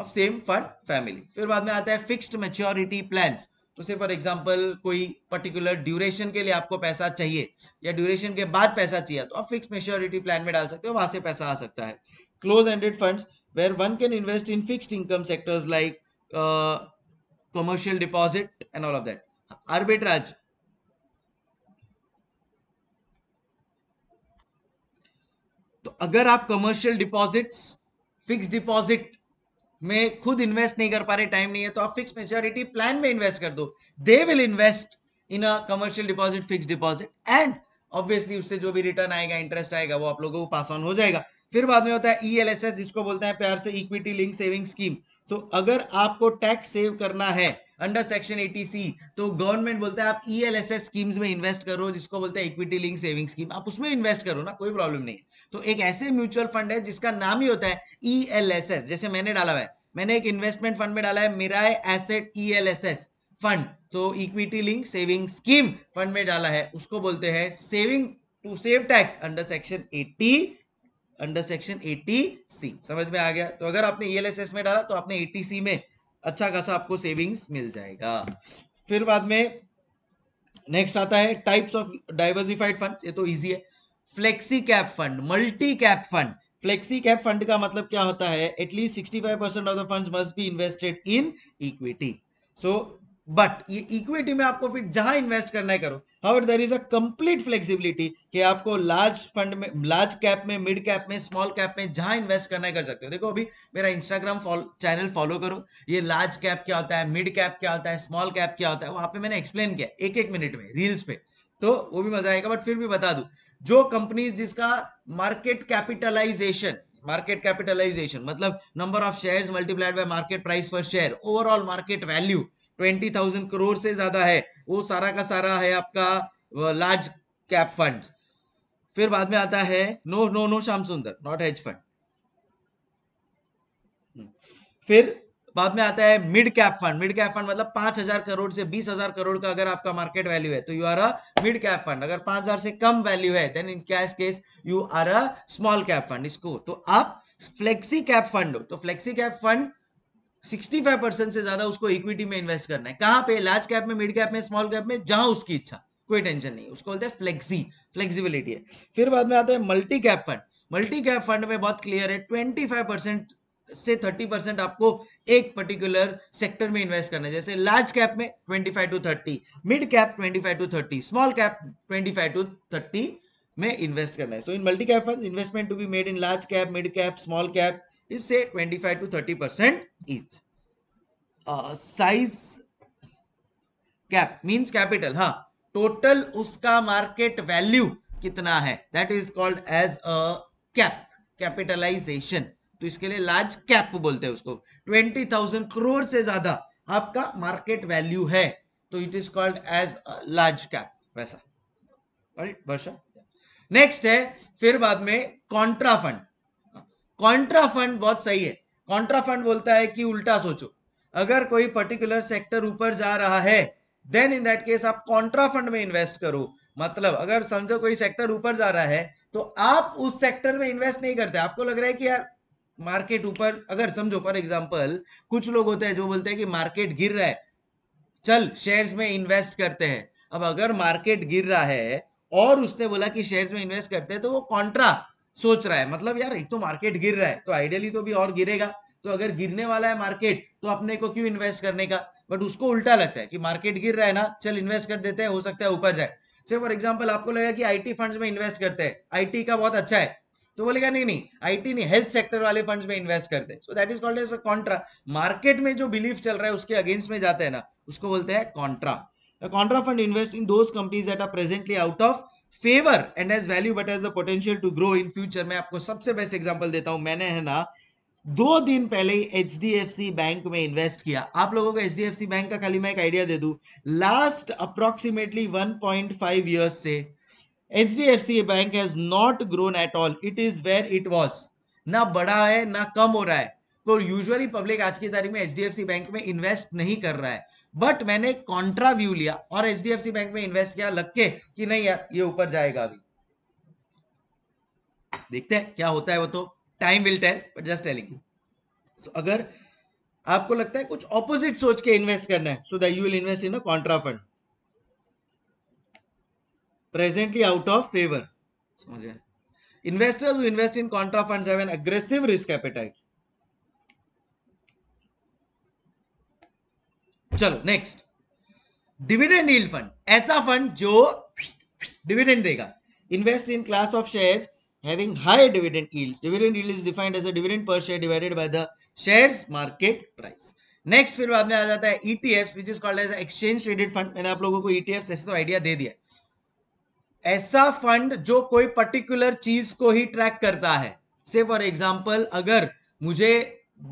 A: of same fund family फिर बाद में आता है फिक्स्ड मेच्योरिटी प्लान तो से फॉर एग्जाम्पल कोई पर्टिकुलर ड्यूरेशन के लिए आपको पैसा चाहिए या ड्यूरेशन के बाद पैसा चाहिए तो आप फिक्स मेच्योरिटी प्लान में डाल सकते हो वहां से पैसा आ सकता है close ended funds where one can invest in fixed income sectors like uh, commercial deposit and all of that. Arbitrage. तो अगर आप कमर्शियल डिपॉजिट्स फिक्स डिपॉजिट में खुद इन्वेस्ट नहीं कर पा रहे टाइम नहीं है तो आप फिक्स मेच्योरिटी प्लान में इन्वेस्ट कर दो they will invest in a commercial deposit fix deposit and obviously उससे जो भी रिटर्न आएगा इंटरेस्ट आएगा वो आप लोगों को पास ऑन हो जाएगा फिर बाद में होता है ई e जिसको बोलते हैं प्यार से equity link saving scheme so अगर आपको टैक्स सेव करना है अंडर सेक्शन एटीसी तो गवर्नमेंट बोलता है आप ई e स्कीम्स में इन्वेस्ट करो जिसको बोलते हैं इक्विटी लिंक सेविंग स्कीम आप उसमें इन्वेस्ट करो ना कोई प्रॉब्लम नहीं तो एक ऐसे म्यूचुअल फंड है जिसका नाम ही होता है ई e जैसे मैंने डाला हुआ है मैंने एक इन्वेस्टमेंट फंड में डाला है मेरा एसेट ई फंड तो equity link saving scheme fund में डाला है उसको बोलते हैं saving to save tax under section eighty under section eighty C समझ में आ गया तो अगर आपने ई e में डाला तो आपने एटीसी में अच्छा खासा आपको सेविंग्स मिल जाएगा फिर बाद में नेक्स्ट आता है टाइप्स ऑफ डाइवर्सिफाइड फंड ये तो इजी है flexi cap fund multi cap fund flexi cap fund का मतलब क्या होता है at least five percent of the fund must be invested in equity so but ये इक्विटी में आपको फिर जहां इन्वेस्ट करना है करो हाउट there is a complete flexibility कि आपको लार्ज फंड में लार्ज कैप में मिड कैप में स्मॉल कैप में जहां इन्वेस्ट करना है कर सकते हो देखो अभी मेरा इंस्टाग्राम चैनल फॉलो करो ये लार्ज कैप क्या होता है मिड कैप क्या होता है स्मॉल कैप क्या होता है वहां पे मैंने एक्सप्लेन किया एक एक मिनट में रील्स पे तो वो भी मजा आएगा बट फिर भी बता दू जो कंपनीज जिसका मार्केट कैपिटलाइजेशन मार्केट कैपिटलाइजेशन मतलब number of shares multiplied by market price per share overall market value twenty thousand crore से ज्यादा है वो सारा का सारा है आपका लार्ज कैप फंड फिर बाद में आता है नो नो नो श्याम सुंदर नॉट हेज फंड फिर बाद में आता है mid cap fund mid cap fund मतलब पांच हजार करोड़ से बीस हजार करोड़ का अगर आपका मार्केट वैल्यू है तो you are a mid cap fund अगर पांच हजार से कम वैल्यू है then in cash case you are a small cap fund इसको तो आप फ्लेक्सी कैप फंड हो तो फ्लेक्सी कैप फंड 65 परसेंट से ज्यादा उसको इक्विटी में इन्वेस्ट करना है कहां पे लार्ज कैप में मिड कैप में स्मॉल कैप में जहां उसकी इच्छा कोई टेंशन नहीं उसको बोलते हैं फ्लेक्सी फ्लेक्सिबिलिटी है फिर बाद में आते हैं multi cap fund multi cap fund में बहुत क्लियर है ट्वेंटी फाइव परसेंट से थर्टी परसेंट आपको एक पर्टिकुलर सेक्टर में इन्वेस्ट करना है जैसे लार्ज कैप में twenty five to thirty mid cap twenty five to thirty small cap twenty five to thirty में इन्वेस्ट करना है so in multi cap fund investment to be made in large cap mid cap small cap say 25 to 30 percent each size cap means capital huh? Total उसका मार्केट वैल्यू कितना है That is called as a cap, capitalisation तो इसके लिए लार्ज कैप बोलते हैं उसको ट्वेंटी थाउजेंड करोड़ से ज्यादा आपका मार्केट वैल्यू है तो it is called as large cap वैसा नेक्स्ट है फिर बाद में कॉन्ट्रा फंड कॉन्ट्रा फंड बहुत सही है कॉन्ट्रा फंड बोलता है कि उल्टा सोचो अगर कोई पर्टिकुलर सेक्टर ऊपर जा रहा है देन इन दैट केस आप कॉन्ट्रा फंड में इन्वेस्ट करो मतलब अगर समझो कोई सेक्टर ऊपर जा रहा है तो आप उस सेक्टर में इन्वेस्ट नहीं करते आपको लग रहा है कि यार मार्केट ऊपर अगर समझो फॉर एग्जाम्पल कुछ लोग होते हैं जो बोलते हैं कि मार्केट गिर रहा है चल शेयर्स में इन्वेस्ट करते हैं अब अगर मार्केट गिर रहा है और उसने बोला कि शेयर्स में इन्वेस्ट करते हैं तो वो कॉन्ट्रा सोच रहा है मतलब यार एक तो मार्केट गिर रहा है तो आइडियली तो भी और गिरेगा तो अगर गिरने वाला है मार्केट तो अपने को क्यों इन्वेस्ट करने का बट उसको उल्टा लगता है कि मार्केट गिर रहा है ना चल इन्वेस्ट कर देते हैं हो सकता है ऊपर जाए से फॉर एग्जाम्पल आपको लगेगा कि आईटी फंड्स में इन्वेस्ट करते हैं आईटी का बहुत अच्छा है तो बोलेगा नहीं नहीं आईटी नहीं हेल्थ सेक्टर वाले फंड्स में इन्वेस्ट करते हैं so that is called as a contra market में जो बिलीफ चल रहा है उसके अगेंस्ट में जाते हैं ना उसको बोलते हैं contra contra fund invest in those companies that are presently out of favour and as value but as the potential to grow in future मैं आपको सबसे बेस्ट एग्जाम्पल देता हूं मैंने है ना दो दिन पहले ही H D F C bank में इन्वेस्ट किया आप लोगों को H D F C bank का खाली मैं एक आइडिया दे दू last approximately one point five years से H D F C bank has not grown at all it is where it was ना बड़ा है ना कम हो रहा है तो यूजुअली पब्लिक आज की तारीख में H D F C bank में इन्वेस्ट नहीं कर रहा है बट मैंने कॉन्ट्रा व्यू लिया और एच बैंक में इन्वेस्ट किया लग के कि नहीं यार ये ऊपर जाएगा अभी देखते हैं क्या होता है वो तो time will tell but just telling you so अगर आपको लगता है कुछ ऑपोजिट सोच के इन्वेस्ट करना है so that you will invest in a contra fund presently out of favour Investors investors invest in contra funds have an aggressive risk चलो नेक्स्ट डिविडेंड यील्ड फंड ऐसा फंड जो डिविडेंड देगा invest in class of shares having high dividend yields. Dividend yield is defined as a dividend per share divided by the shares market price. Next फिर बाद में आ जाता है ETF which is called as exchange traded fund मैंने आप लोगों को ईटीएफ e ऐसे तो आइडिया दे दिया ऐसा फंड जो कोई पर्टिकुलर चीज को ही ट्रैक करता है से फॉर एग्जांपल अगर मुझे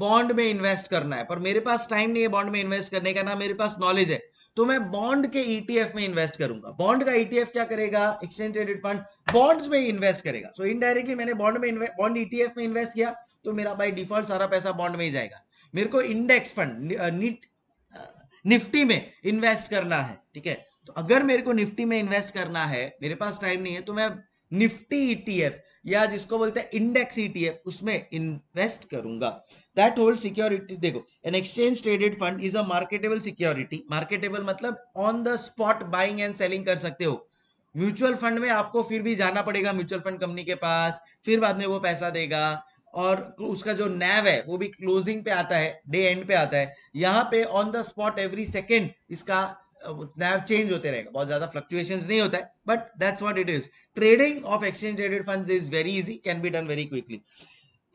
A: बॉन्ड में इन्वेस्ट करना है पर मेरे पास टाइम नहीं है बॉन्ड में इन्वेस्ट करने का ना मेरे पास नॉलेज है तो मैं बॉन्ड के ईटीएफ e में इन्वेस्ट करूंगा बॉन्ड का ईटीएफ e क्या करेगा एक्सचेंज ट्रेडेड फंड बॉन्ड्स में इन्वेस्ट करेगा सो so, इनडायरेक्टली मैंने बॉन्ड में बॉन्ड ईटीएफ e में इन्वेस्ट किया तो मेरा बाई डिफॉल्ट सारा पैसा बॉन्ड में ही जाएगा मेरे को इंडेक्स फंड निफ्टी में इन्वेस्ट करना है ठीक है तो अगर मेरे को निफ्टी में इन्वेस्ट करना है मेरे पास टाइम नहीं है तो मैं निफ्टी ईटीएफ या जिसको बोलते हैं इंडेक्स ईटीएफ उसमें इन्वेस्ट करूंगा दैट होल्ड सिक्योरिटी देखो an exchange traded fund is a marketable security marketable मतलब on the spot buying and selling कर सकते हो म्यूचुअल फंड में आपको फिर भी जाना पड़ेगा म्यूचुअल फंड कंपनी के पास फिर बाद में वो पैसा देगा और उसका जो नैव है वो भी क्लोजिंग पे आता है डे एंड पे आता है यहाँ पे on the spot every second इसका नैव चेंज होते रहेगा बहुत ज्यादा फ्लक्चुएशन नहीं होता है but that's what it is trading of exchange traded fund is very easy can be done very quickly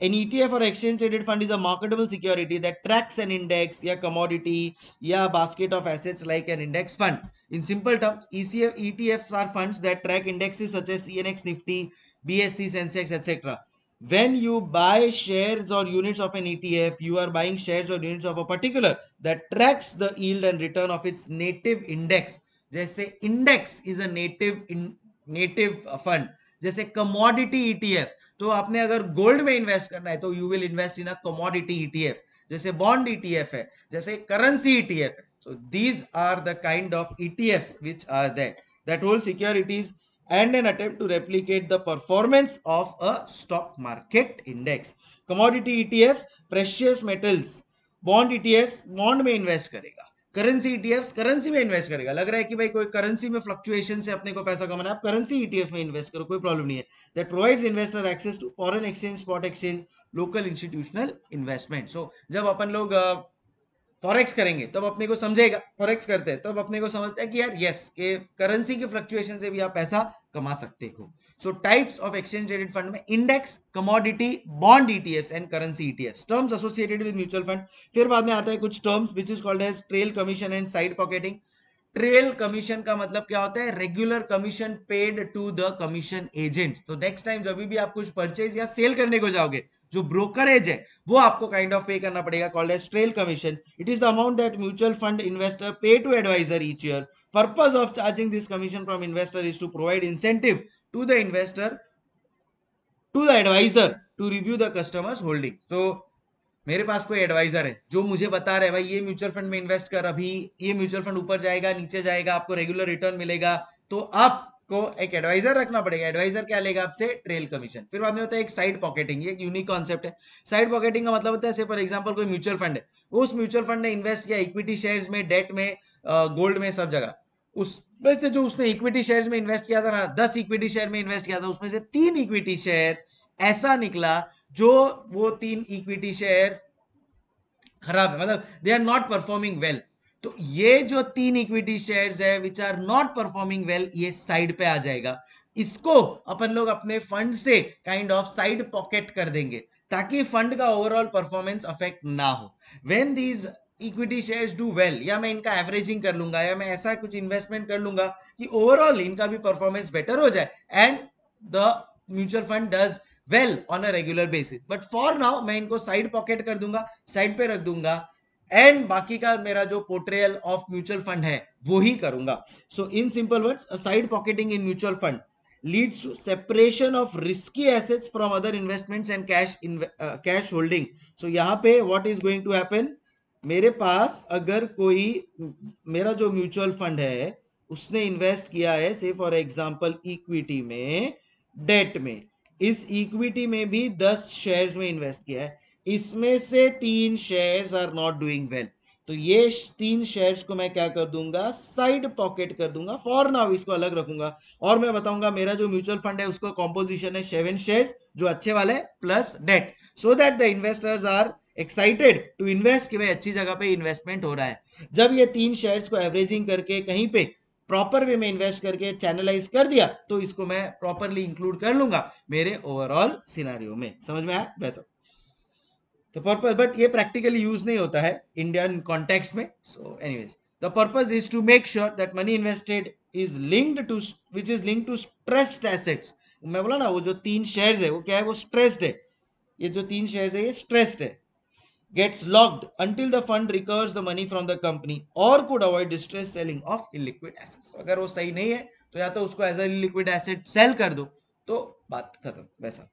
A: an ETF or exchange traded fund is a marketable security that tracks an index, a commodity, a basket of assets like an index fund. In simple terms, ECF, ETFs are funds that track indexes such as ENX, Nifty, BSC, Sensex, etc. When you buy shares or units of an ETF, you are buying shares or units of a particular that tracks the yield and return of its native index. Just say index is a native in native fund जैसे कमोडिटी ईटीएफ e तो आपने अगर गोल्ड में इन्वेस्ट करना है तो you will invest in a commodity ETF जैसे बॉन्ड ईटीएफ e है जैसे करेंसी ईटीएफ e है so these are the kind of ETF which are that that hold securities and an attempt to replicate the performance of a stock market index commodity ETF precious metals bond ETF bond में इन्वेस्ट करेगा करेंसी ईटीएफ करेंसी में इन्वेस्ट करेगा लग रहा है कि भाई कोई करेंसी में फ्लक्चुएशन से अपने को पैसा कमाना है आप करेंसी ईटीएफ e में इन्वेस्ट करो कोई प्रॉब्लम नहीं है that provides investor access to foreign exchange spot exchange local institutional investment so जब अपन लोग फॉरेक्स करेंगे तब अपने को समझेगा फॉरेक्स करते हैं तब अपने को समझते हैं कि यार यस के करेंसी के फ्लक्चुएशन से भी आप पैसा कमा सकते हो so types of exchange traded fund में index commodity bond ETF and currency ETF terms associated with mutual fund फिर बाद में आता है कुछ terms which is called as trail commission and side pocketing trail commission का मतलब क्या होता है regular commission paid to the commission agent तो नेक्स्ट टाइम जब भी आप कुछ परचेज या सेल करने को जाओगे जो ब्रोकरेज है वो आपको काइंड ऑफ पे करना पड़ेगा called as trail commission it is the amount that mutual fund investor pay to adviser each year purpose of charging this commission from investor is to provide incentive to the investor to the adviser to review the customers holding so मेरे पास कोई एडवाइजर है जो मुझे बता रहे भाई ये म्यूचुअल फंड में इन्वेस्ट कर अभी ये म्यूचुअल फंड ऊपर जाएगा नीचे जाएगा आपको रेगुलर रिटर्न मिलेगा तो आपको एक एडवाइजर रखना पड़ेगा एडवाइजर क्या लेगा आपसे ट्रेल कमीशन फिर बाद में होता है एक साइड पॉकेटिंग ये यूनिक कॉन्सेप्ट है साइड पॉकेटिंग का मतलब होता है फॉर एग्जाम्पल कोई म्यूचुअल फंड है उस म्यूचुअल फंड ने इन्वेस्ट किया इक्विटी शेयर में डेट में गोल्ड में सब जगह उस से जो उसने इक्विटी शेयर में इन्वेस्ट किया था ना दस इक्विटी शेयर में इन्वेस्ट किया था उसमें से तीन इक्विटी शेयर ऐसा निकला जो वो तीन इक्विटी शेयर खराब है मतलब they are not performing well तो ये जो तीन इक्विटी शेयर्स है which are not performing well ये साइड पे आ जाएगा इसको अपन लोग अपने फंड से काइंड ऑफ साइड पॉकेट कर देंगे ताकि फंड का ओवरऑल परफॉर्मेंस अफेक्ट ना हो when these equity shares do well या मैं इनका एवरेजिंग कर लूंगा या मैं ऐसा कुछ इन्वेस्टमेंट कर लूंगा कि ओवरऑल इनका भी परफॉर्मेंस बेटर हो जाए and the mutual fund does well on a regular basis but for now मैं इनको साइड पॉकेट कर दूंगा साइड पे रख दूंगा एंड बाकी का मेरा जो पोर्ट्रेयल ऑफ म्यूचुअल फंड है वो ही करूंगा so in simple words side pocketing in mutual fund leads to separation of risky assets from other investments and cash in uh, cash holding यहाँ पे what is going to happen मेरे पास अगर कोई मेरा जो म्यूचुअल फंड है उसने इन्वेस्ट किया है से फॉर एग्जाम्पल इक्विटी में डेट में इस इक्विटी में भी दस शेयर्स में इन्वेस्ट किया है इसमें से तीन shares are not doing well तो ये तीन शेयर्स को मैं क्या कर दूंगा साइड पॉकेट कर दूंगा फॉर नाउ इसको अलग रखूंगा और मैं बताऊंगा मेरा जो म्यूचुअल फंड है उसका कॉम्पोजिशन है सेवन शेयर्स जो अच्छे वाले plus debt so that the investors are excited to invest कि भाई अच्छी जगह पे इन्वेस्टमेंट हो रहा है जब ये तीन शेयर्स को एवरेजिंग करके कहीं पे प्रॉपर वे में इन्वेस्ट करके चैनलाइज कर दिया तो इसको मैं प्रॉपरली इंक्लूड कर लूंगा मेरे ओवरऑल सिनारियो में समझ में आया वैसा तो पर्पज बट ये प्रैक्टिकली यूज नहीं होता है इंडियन कॉन्टेक्स्ट में so anyways the purpose is to make sure that money invested is linked to which is link to stressed assets मैं बोला ना वो जो तीन शेयर्स है वो क्या है वो स्ट्रेस्ड है ये जो तीन शेयर्स है ये स्ट्रेस्ड है gets locked until the fund recovers the money from the company or could avoid distress selling of illiquid assets तो अगर वो सही नहीं है तो या तो उसको as a liquid asset sell कर दो तो बात खत्म वैसा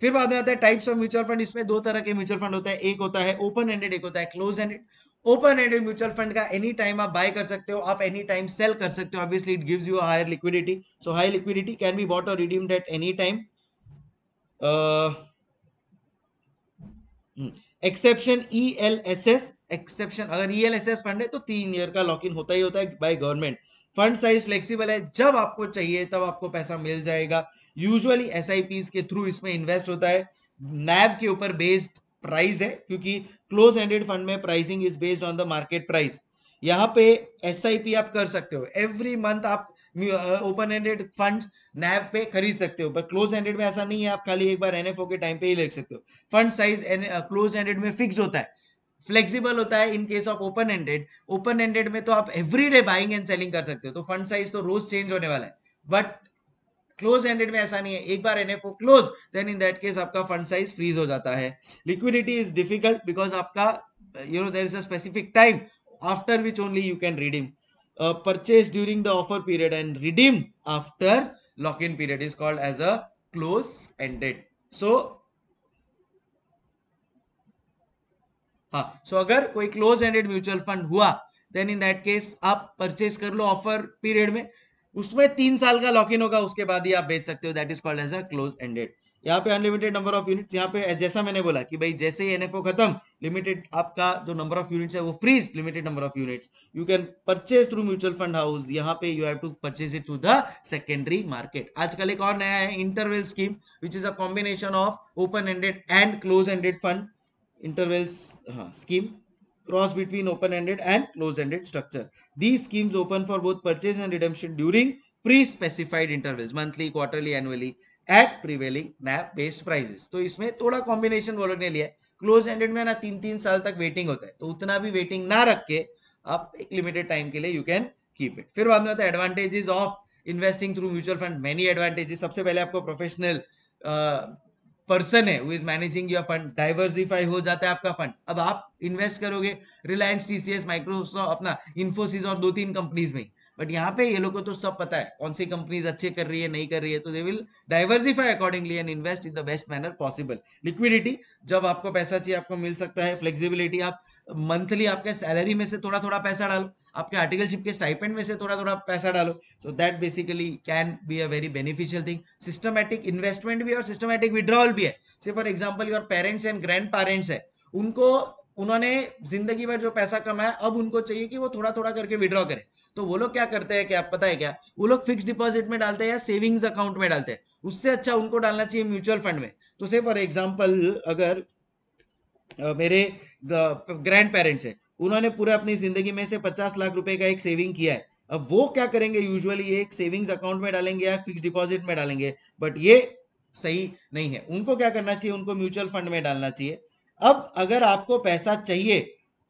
A: फिर बाद में आता है टाइप्स ऑफ म्यूचुअल फंड इसमें दो तरह के म्यूचुअल फंड होता है एक होता है ओपन एंडेड एक होता है close ended open ended mutual fund का एनी टाइम आप बाय कर सकते हो आप एनी टाइम सेल कर सकते हो obviously it gives you higher liquidity so high liquidity can be bought और redeemed at any time exception E L S S exception अगर E L S S fund है तो तीन ईयर का लॉक इन होता ही होता है by government fund size flexible है जब आपको चाहिए तब आपको पैसा मिल जाएगा यूजुअली एस आई के थ्रू इसमें इन्वेस्ट होता है नैब के ऊपर बेस्ड प्राइस है क्योंकि क्लोज एंडेड फंड में pricing is based on the market price यहाँ पे एस आप कर सकते हो एवरी मंथ आप ओपन एंडेड फंड नैब पे खरीद सकते हो पर क्लोज एंडेड में ऐसा नहीं है आप खाली एक बार एनएफओ के टाइम पे ही ले सकते हो फंड साइज क्लोज एंडेड में फिक्स होता है फ्लेक्सिबल होता है in case of open ended open ended में तो आप every day buying and selling कर सकते हो तो फंड साइज तो रोज चेंज होने वाला है बट क्लोज एंडेड में ऐसा नहीं है एक बार NFO close then in that case आपका फंड साइज फ्रीज हो जाता है लिक्विडिटी इज डिफिकल्ट बिकॉज आपका you know there is a specific time after which only you can redeem uh, purchased during the offer period and redeemed after lock-in period is called as a close-ended. So हाँ सो so अगर कोई क्लोज एंडेड म्यूचुअल फंड हुआ देन इन दैट केस आप परचेज कर लो ऑफर पीरियड में उसमें तीन साल का लॉक इन होगा उसके बाद ही आप बेच सकते हो that is called as a close ended यहाँ पे अनलिमिटेड नंबर ऑफ यूनिट्स यहाँ पे जैसा मैंने बोला कि भाई जैसे ही एनएफओ खत्म लिमिटेड आपका जो नंबर ऑफ यूनिट्स है वो freeze limited number of units you can purchase through mutual fund house यहाँ पे you have to purchase it through the secondary market आजकल एक और नया है interval scheme which is a combination of open ended and close ended fund intervals scheme cross between open ended and close ended structure the schemes open for both purchase and redemption during pre specified intervals monthly quarterly annually eight prevailing NAV based prices तो इसमें थोड़ा कॉम्बिनेशन वो लोग ने लिया क्लोज एंडेड में ना तीन तीन साल तक वेटिंग होता है तो उतना भी वेटिंग ना रख के आप एक लिमिटेड टाइम के लिए यू कैन कीप इट फिर बाद में आता है advantages of investing through mutual fund many advantages सबसे पहले आपको प्रोफेशनल पर्सन है who is managing your fund diversify हो जाता है आपका फंड अब आप इन्वेस्ट करोगे रिलायंस टीसीएस माइक्रोसॉफ्ट अपना इन्फोसिस और दो तीन कंपनीज में बट यहाँ पे ये लोग को तो सब पता है कौन सी कंपनीज अच्छे कर रही है नहीं कर रही है तो they will diversify accordingly and invest in the best manner possible liquidity जब आपको पैसा चाहिए आपको मिल सकता है फ्लेक्सिबिलिटी आप मंथली आपके सैलरी में से थोड़ा थोड़ा पैसा डालो आपके आर्टिकलशिप के स्टाइपेंड में से थोड़ा थोड़ा पैसा डालो so that basically can be a very beneficial thing systematic investment भी और सिस्टमैटिक विड्रॉवल भी है for example your parents and grandparents है उनको उन्होंने जिंदगी भर जो पैसा कमाया अब उनको चाहिए कि वो थोड़ा थोड़ा करके विड्रॉ करें तो वो लोग क्या करते हैं क्या पता है क्या वो लोग फिक्स डिपॉजिट में डालते हैं या सेविंग्स अकाउंट में डालते हैं उससे अच्छा उनको डालना चाहिए म्यूचुअल फंड में तो से फॉर एग्जाम्पल अगर मेरे ग्रैंड पेरेंट्स है उन्होंने पूरा अपनी जिंदगी में से पचास लाख रुपए का एक सेविंग किया है अब वो क्या करेंगे यूजुअली एक सेविंग्स अकाउंट में डालेंगे या फिक्स डिपॉजिट में डालेंगे बट ये सही नहीं है उनको क्या करना चाहिए उनको म्यूचुअल फंड में डालना चाहिए अब अगर आपको पैसा चाहिए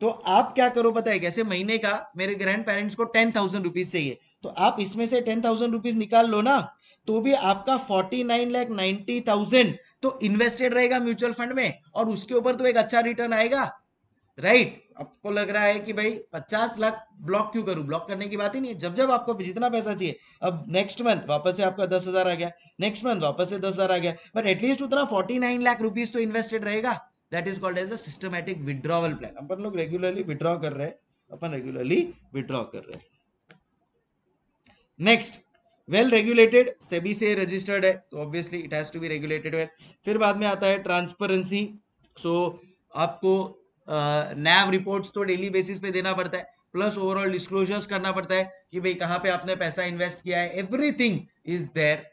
A: तो आप क्या करो पता है कैसे महीने का मेरे ग्रैंड पेरेंट्स को टेन थाउजेंड रुपीज चाहिए तो आप इसमें से टेन थाउजेंड रुपीज निकाल लो ना तो भी आपका forty nine lakh ninety thousand तो इन्वेस्टेड रहेगा म्यूचुअल फंड में और उसके ऊपर तो एक अच्छा रिटर्न आएगा राइट आपको लग रहा है कि भाई पचास लाख ब्लॉक क्यों करूं ब्लॉक करने की बात ही नहीं है जब जब आपको जितना पैसा चाहिए अब नेक्स्ट मंथ वापस से आपका दस हजार आ गया नेक्स्ट मंथ वापस से दस हजार आ गया बट एटलीस्ट उतना फोर्टी नाइन लाख रुपीज तो इन्वेस्टेड रहेगा that is called as a systematic withdrawal plan अपन लोग रेगुलरली विड्रॉ कर रहे हैं अपन रेगुलरली विड्रॉ कर रहे नेक्स्ट वेल रेगुलेटेड सेबी से रजिस्टर्ड है तो obviously it has to be regulated well फिर बाद में आता है ट्रांसपेरेंसी सो so, आपको नैव uh, रिपोर्ट्स तो डेली बेसिस पे देना पड़ता है प्लस ओवरऑल डिस्क्लोजर्स करना पड़ता है कि भाई कहाँ पे आपने पैसा इन्वेस्ट किया है everything is there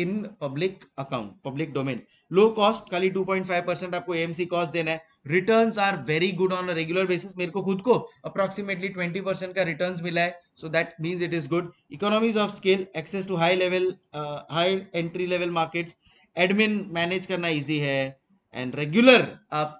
A: in public account public domain low cost खाली 2.5 परसेंट आपको एएमसी कॉस्ट देना है returns are very good on regular basis मेरे को खुद को अप्रोक्सीमेटली 20 परसेंट का रिटर्न्स मिला है so that means it is good economies of scale access to high level high entry level market admin manage करना ईजी है एंड रेगुलर आप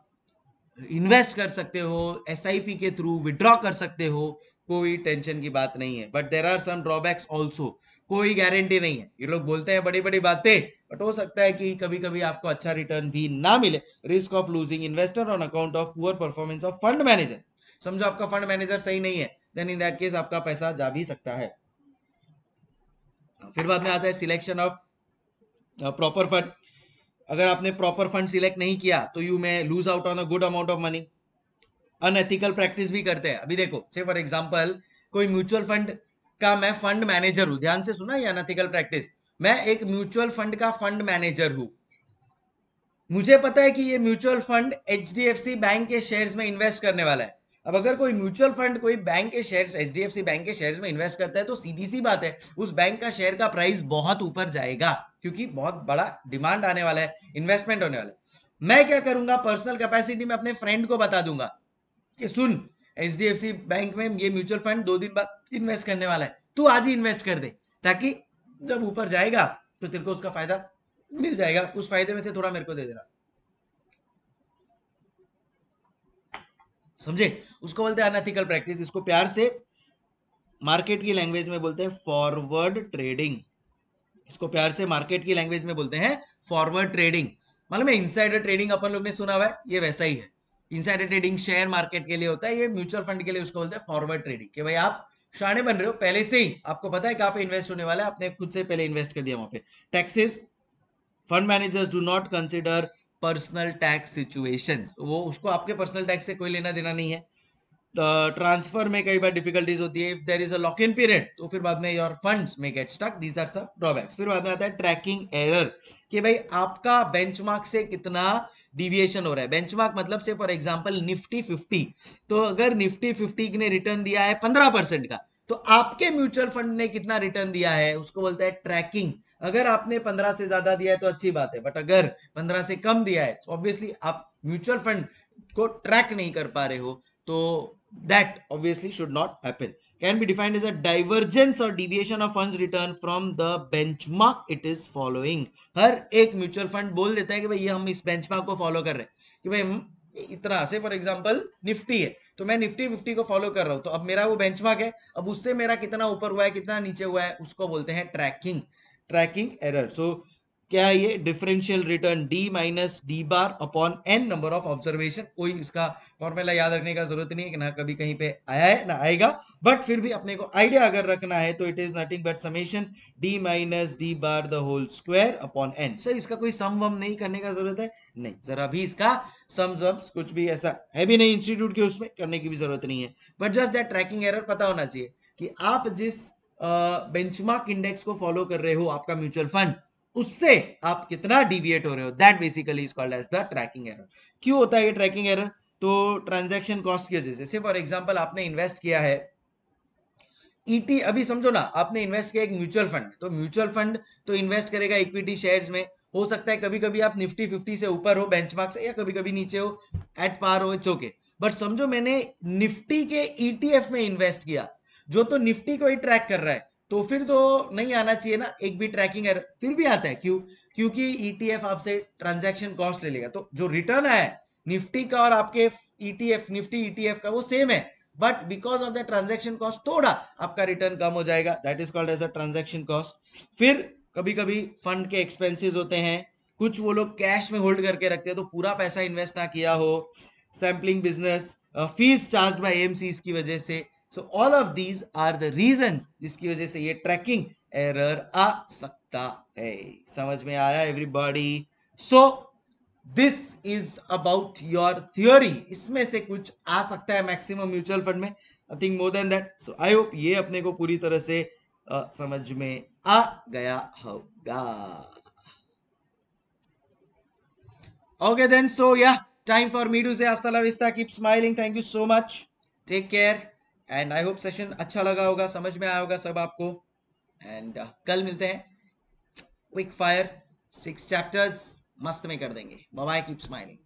A: इन्वेस्ट कर सकते हो एस के थ्रू विड्रॉ कर सकते हो कोई टेंशन की बात नहीं है but there are some drawbacks also कोई गारंटी नहीं है ये लोग बोलते हैं बड़ी बड़ी बातें बट हो सकता है कि कभी कभी आपको अच्छा रिटर्न भी ना मिले risk of losing investor on account of poor performance of fund manager समझो आपका फंड मैनेजर सही नहीं है देन इन दैट केस आपका पैसा जा भी सकता है फिर बाद में आता है सिलेक्शन ऑफ प्रॉपर फंड अगर आपने प्रॉपर फंड सिलेक्ट नहीं किया तो you may lose out on a good amount of money unethical practice भी करते हैं अभी देखो से फॉर एग्जाम्पल कोई म्यूचुअल फंड का मैं फंड मैनेजर हूं ध्यान से सुना या अनथिकल प्रैक्टिस मैं एक म्यूचुअल फंड का फंड मैनेजर हूं मुझे पता है कि ये म्यूचुअल फंड एच बैंक के शेयर्स में इन्वेस्ट करने वाला है अब अगर कोई म्यूचुअल फंड कोई बैंक के शेयर्स एच बैंक के शेयर्स में इन्वेस्ट करता है तो सीधी सी बात है उस बैंक का शेयर का प्राइस बहुत ऊपर जाएगा क्योंकि बहुत बड़ा डिमांड आने वाला है इन्वेस्टमेंट होने वाला है मैं क्या करूंगा पर्सनल कैपेसिटी में अपने फ्रेंड को बता दूंगा कि सुन H D F C bank में ये म्यूचुअल फंड दो दिन बाद इन्वेस्ट करने वाला है तू आज ही इन्वेस्ट कर दे ताकि जब ऊपर जाएगा तो तेरे को उसका फायदा मिल जाएगा उस फायदे में से थोड़ा मेरे को दे देना समझे उसको बोलते हैं अनथिकल प्रैक्टिस इसको प्यार से मार्केट की लैंग्वेज में बोलते हैं फॉरवर्ड ट्रेडिंग इसको प्यार से मार्केट की लैंग्वेज में बोलते हैं फॉरवर्ड ट्रेडिंग मतलब इनसाइडर ट्रेडिंग अपन लोग ने सुना हुआ है ये वैसा ही है इनसाइडर ट्रेडिंग शेयर मार्केट के लिए होता है ये म्यूचुअल फंड के लिए उसको बोलते हैं फॉरवर्ड ट्रेडिंग भाई आप शाने बन रहे हो पहले से ही आपको पता है कहाँ पे इन्वेस्ट होने वाला है आपने खुद से पहले इन्वेस्ट कर दिया वहां पे taxes fund managers do not consider personal tax situation वो उसको आपके पर्सनल टैक्स से कोई लेना देना नहीं है ट्रांसफर में कई बार डिफिकल्टीज होती है if there is a lock in period तो फिर बाद में योर फंड्स में गेट स्टक दीज आर सब ड्रॉबैक्स फिर बाद में आता है ट्रैकिंग एरर कि भाई आपका बेंचमार्क से कितना डिविएशन हो रहा है बेंचमार्क मतलब से फॉर एग्जांपल निफ्टी 50 तो अगर निफ्टी 50 ने रिटर्न दिया है 15 परसेंट का तो आपके म्यूचुअल फंड ने कितना रिटर्न दिया है उसको बोलता है ट्रैकिंग अगर आपने 15 से ज्यादा दिया है तो अच्छी बात है बट अगर 15 से कम दिया है ऑब्वियसली तो आप म्यूचुअल फंड को ट्रैक नहीं कर पा रहे हो तो that obviously should not happen can be defined as a divergence और deviation of fund return from the benchmark it is following हर एक म्यूचुअल फंड बोल देता है कि भाई ये हम इस बेंचमार्क को फॉलो कर रहे हैं कि भाई हम इतना से फॉर एग्जाम्पल निफ्टी है तो मैं निफ्टी फिफ्टी को फॉलो कर रहा हूं तो अब मेरा वो बेंचमार्क है अब उससे मेरा कितना ऊपर हुआ है कितना नीचे हुआ है उसको बोलते हैं ट्रैकिंग ट्रैकिंग एरर सो क्या है ये differential return D minus D bar upon N number of observation कोई इसका फॉर्मूला याद रखने का जरूरत नहीं है ना कभी कहीं पे आया है ना आएगा बट फिर भी अपने को आइडिया अगर रखना है तो it is nothing but summation D minus D bar the whole square upon N sir इसका कोई सम वम नहीं करने का जरूरत है नहीं जरा भी इसका सम कुछ भी ऐसा है भी नहीं इंस्टीट्यूट के उसमें करने की भी जरूरत नहीं है but just that tracking error पता होना चाहिए कि आप जिस बेंचमार्क uh, इंडेक्स को फॉलो कर रहे हो आपका म्यूचुअल फंड उससे आप कितना डिविएट हो रहे हो that basically is called as the tracking error क्यों होता है ये ट्रैकिंग एरर तो ट्रांजेक्शन कॉस्ट की वजह से फॉर एग्जाम्पल आपने इन्वेस्ट किया है ईटी e अभी समझो ना आपने इन्वेस्ट किया एक म्यूचुअल फंड तो म्यूचुअल फंड तो इन्वेस्ट करेगा इक्विटी शेयर्स में हो सकता है कभी कभी आप निफ्टी फिफ्टी से ऊपर हो बेंचमार्क से या कभी कभी नीचे हो एट पार हो इट्स ओके बट समझो मैंने निफ्टी के ईटीएफ e में इन्वेस्ट किया जो तो निफ्टी को ही ट्रैक कर रहा है तो फिर तो नहीं आना चाहिए ना एक भी ट्रैकिंग एरर फिर भी आता है क्यों क्योंकि ईटीएफ e आपसे ट्रांजैक्शन कॉस्ट ले लेगा तो जो रिटर्न है निफ्टी का और आपके ईटीएफ निफ्टी ईटीएफ का वो सेम है but because of the transaction cost थोड़ा आपका रिटर्न कम हो जाएगा that is called as a transaction cost फिर कभी कभी फंड के एक्सपेंसेस होते हैं कुछ वो लोग कैश में होल्ड करके रखते हैं तो पूरा पैसा इन्वेस्ट ना किया हो sampling business fees charge by M की वजह से so all of these are the reason जिसकी वजह से ये ट्रैकिंग एरर आ सकता है समझ में आया everybody so this is about your theory इसमें से कुछ आ सकता है मैक्सिमम म्यूचुअल फंड में think more than that so I hope ये अपने को पूरी तरह से uh, समझ में आ गया होगा ओके देन सो या टाइम फॉर मीडू से आस्ता लविस्ता keep smiling thank you so much take care and I hope session अच्छा लगा होगा समझ में आया होगा सब आपको एंड uh, कल मिलते हैं क्विक फायर सिक्स चैप्टर्स मस्त में कर देंगे बाय कीप स्माइलिंग